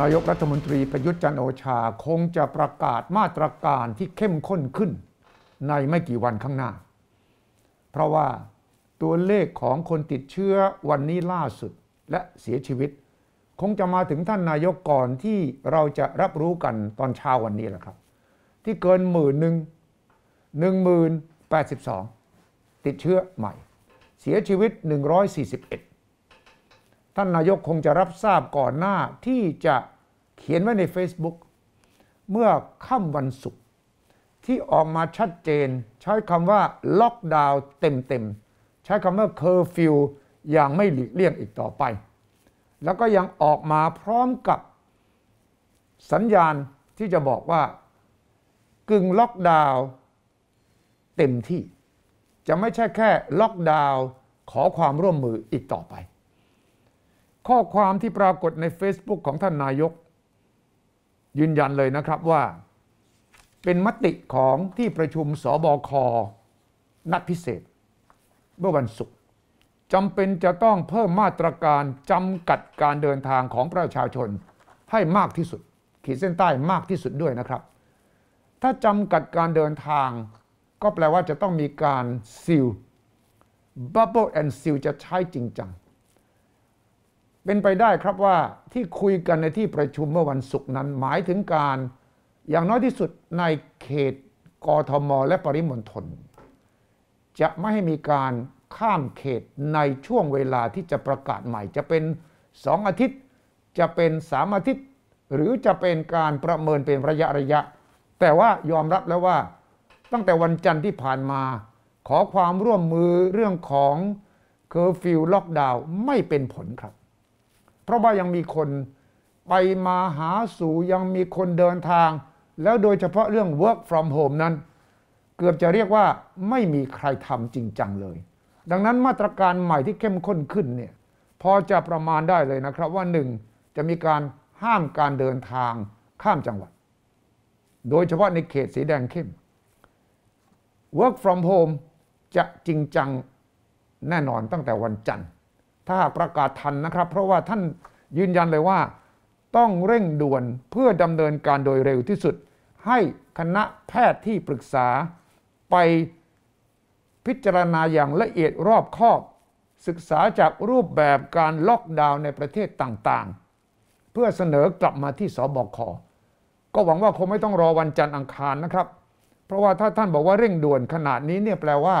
นายกรัฐมนตรีประยุทธ์จันโอชาคงจะประกาศมาตรการที่เข้มข้นขึ้นในไม่กี่วันข้างหน้า เพราะว่าตัวเลขของคนติดเชื้อวันนี้ล่าสุดและเสียชีวิต คงจะมาถึงท่านนายกก่อนที่เราจะรับรู้กันตอนเช้าวันนี้แหละครับ ที่เกินหมื่นหนึ่งหนึ่งหมื่นแปดสิบสองติดเชื้อใหม่ เสียชีวิตหนึ่งร้อยสี่สิบเอ็ดท่านนายกคงจะรับทราบก่อนหน้าที่จะเขียนไว้ใน Facebook เมื่อค่ำวันศุกร์ที่ออกมาชัดเจนใช้คำว่าล็อกดาวน์เต็มๆใช้คำว่าเคอร์ฟิวอย่างไม่หลีกเลี่ยงอีกต่อไป แล้วก็ยังออกมาพร้อมกับสัญญาณที่จะบอกว่า กึ่งล็อกดาวน์เต็มที่ จะไม่ใช่แค่ล็อกดาวน์ขอความร่วมมืออีกต่อไปข้อความที่ปรากฏใน Facebook ของท่านนายกยืนยันเลยนะครับว่า เป็นมติของที่ประชุมสบคนัดพิเศษเมื่อวันศุกร์จำเป็นจะต้องเพิ่มมาตรการจำกัดการเดินทางของประชาชนให้มากที่สุด ขีดเส้นใต้มากที่สุดด้วยนะครับ ถ้าจำกัดการเดินทาง ก็แปลว่าจะต้องมีการซิลบับเบิลแอนด์ซิลจะใช้จริงจังเป็นไปได้ครับว่าที่คุยกันในที่ประชุมเมื่อวันศุกร์นั้นหมายถึงการอย่างน้อยที่สุดในเขตกทม และปริมณฑลจะไม่ให้มีการข้ามเขตในช่วงเวลาที่จะประกาศใหม่ จะเป็นสองอาทิตย์ จะเป็นสามอาทิตย์ หรือจะเป็นการประเมินเป็นระยะระยะ แต่ว่ายอมรับแล้วว่าตั้งแต่วันจันทร์ที่ผ่านมาขอความร่วมมือเรื่องของเคอร์ฟิวล็อกดาวน์ไม่เป็นผลครับพราะว่ายังมีคนไปมาหาสู่ยังมีคนเดินทาง แล้วโดยเฉพาะเรื่อง work from home นั้นเกือบจะเรียกว่าไม่มีใครทำจริงจังเลย ดังนั้นมาตรการใหม่ที่เข้มข้นขึ้นเนี่ยพอจะประมาณได้เลยนะครับว่าหนึ่งจะมีการห้ามการเดินทางข้ามจังหวัด โดยเฉพาะในเขตสีแดงเข้ม work from home จะจริงจังแน่นอนตั้งแต่วันจันทร์ถ้าหากประกาศทันนะครับ เพราะว่าท่านยืนยันเลยว่า ต้องเร่งด่วนเพื่อดำเนินการโดยเร็วที่สุด ให้คณะแพทย์ที่ปรึกษาไปพิจารณาอย่างละเอียดรอบคอบ ศึกษาจากรูปแบบการล็อกดาวน์ในประเทศต่างๆ เพื่อเสนอกลับมาที่สบคก็หวังว่าคงไม่ต้องรอวันจันทร์อังคารนะครับ เพราะว่าถ้าท่านบอกว่าเร่งด่วนขนาดนี้เนี่ยแปลว่า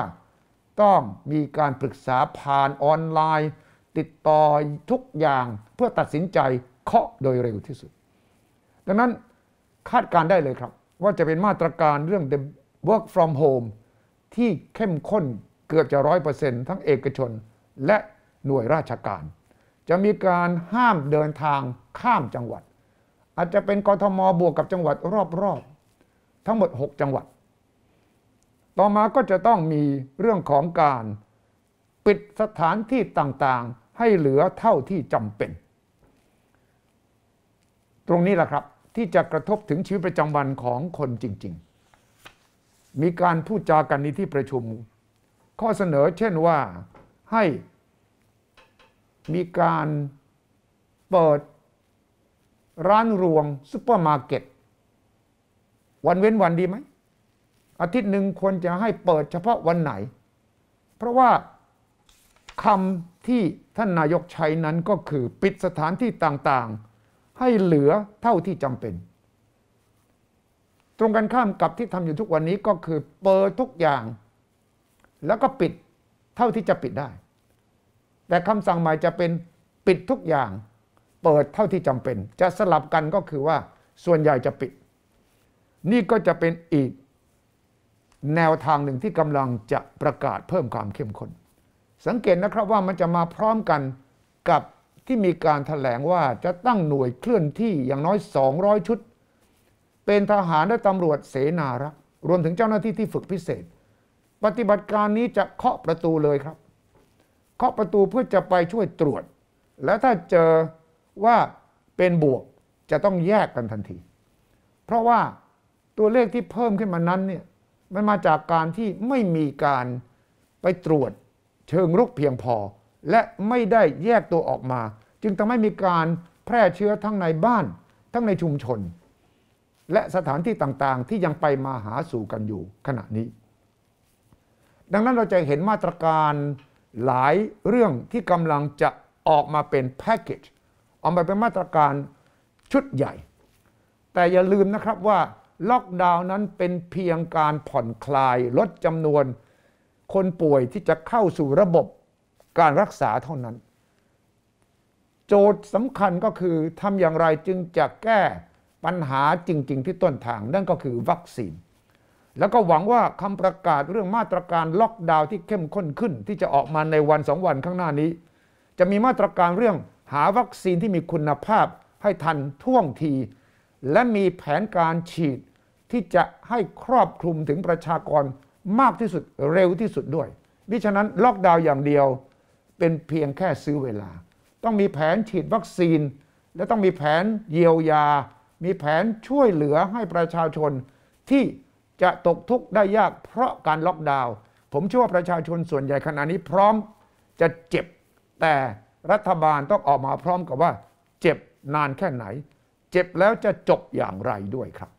ต้องมีการปรึกษาผ่านออนไลน์ติดต่อทุกอย่างเพื่อตัดสินใจเคาะโดยเร็วที่สุด ดังนั้นคาดการได้เลยครับ ว่าจะเป็นมาตรการเรื่อง the work from home ที่เข้มข้นเกือบจะร้อยเปอร์เซ็นต์ทั้งเอกชนและหน่วยราชการ จะมีการห้ามเดินทางข้ามจังหวัด อาจจะเป็นกทมบวกกับจังหวัดรอบๆทั้งหมด 6 จังหวัด ต่อมาก็จะต้องมีเรื่องของการปิดสถานที่ต่างๆให้เหลือเท่าที่จำเป็น ตรงนี้แหละครับ ที่จะกระทบถึงชีวิตประจำวันของคนจริงๆ มีการพูดจากันในที่ประชุม ข้อเสนอเช่นว่าให้มีการเปิดร้านรวงซุปเปอร์มาร์เก็ตวันเว้นวันดีไหมอาทิตย์หนึ่งควรจะให้เปิดเฉพาะวันไหน เพราะว่าคำที่ท่านนายกใช้นั้นก็คือปิดสถานที่ต่างๆให้เหลือเท่าที่จำเป็น ตรงกันข้ามกับที่ทำอยู่ทุกวันนี้ก็คือ เปิดทุกอย่าง แล้วก็ปิดเท่าที่จะปิดได้ แต่คำสั่งใหม่จะเป็นปิดทุกอย่าง เปิดเท่าที่จำเป็น จะสลับกันก็คือว่าส่วนใหญ่จะปิด นี่ก็จะเป็นอีกแนวทางหนึ่งที่กำลังจะประกาศเพิ่มความเข้มข้นสังเกตนะครับว่ามันจะมาพร้อมกันกับที่มีการถแถลงว่าจะตั้งหน่วยเคลื่อนที่อย่างน้อย 200 ชุด เป็นทหารและตำรวจเสนารักรวมถึงเจ้าหน้าที่ที่ฝึกพิเศษ ปฏิบัติการนี้จะเคาะประตูเลยครับ เคาะประตูเพื่อจะไปช่วยตรวจ และถ้าเจอว่าเป็นบวกจะต้องแยกกันทันที เพราะว่าตัวเลขที่เพิ่มขึ้นมานั้นเนี่ยมันมาจากการที่ไม่มีการไปตรวจเชิงรุกเพียงพอและไม่ได้แยกตัวออกมา จึงทำให้มีการแพร่เชื้อทั้งในบ้านทั้งในชุมชน และสถานที่ต่างๆ ที่ยังไปมาหาสู่กันอยู่ขณะนี้ ดังนั้นเราจะเห็นมาตรการหลายเรื่องที่กำลังจะออกมาเป็นแพ็กเกจออกมาเป็นมาตรการชุดใหญ่ แต่อย่าลืมนะครับว่าล็อกดาวน์นั้นเป็นเพียงการผ่อนคลายลดจำนวนคนป่วยที่จะเข้าสู่ระบบการรักษาเท่านั้น โจทย์สำคัญก็คือทำอย่างไรจึงจะแก้ปัญหาจริง ๆที่ต้นทางนั่นก็คือวัคซีน แล้วก็หวังว่าคำประกาศเรื่องมาตรการล็อกดาวน์ที่เข้มข้นขึ้นที่จะออกมาในวันสองวันข้างหน้านี้ จะมีมาตรการเรื่องหาวัคซีนที่มีคุณภาพให้ทันท่วงที และมีแผนการฉีดที่จะให้ครอบคลุมถึงประชากรมากที่สุดเร็วที่สุดด้วยมิฉะนั้นล็อกดาวน์อย่างเดียวเป็นเพียงแค่ซื้อเวลา ต้องมีแผนฉีดวัคซีน และต้องมีแผนเยียวยา มีแผนช่วยเหลือให้ประชาชน ที่จะตกทุกข์ได้ยากเพราะการล็อกดาวน์ผมเชื่อว่าประชาชนส่วนใหญ่ขณะนี้พร้อมจะเจ็บ แต่รัฐบาลต้องออกมาพร้อมกับว่าเจ็บนานแค่ไหน เจ็บแล้วจะจบอย่างไรด้วยครับ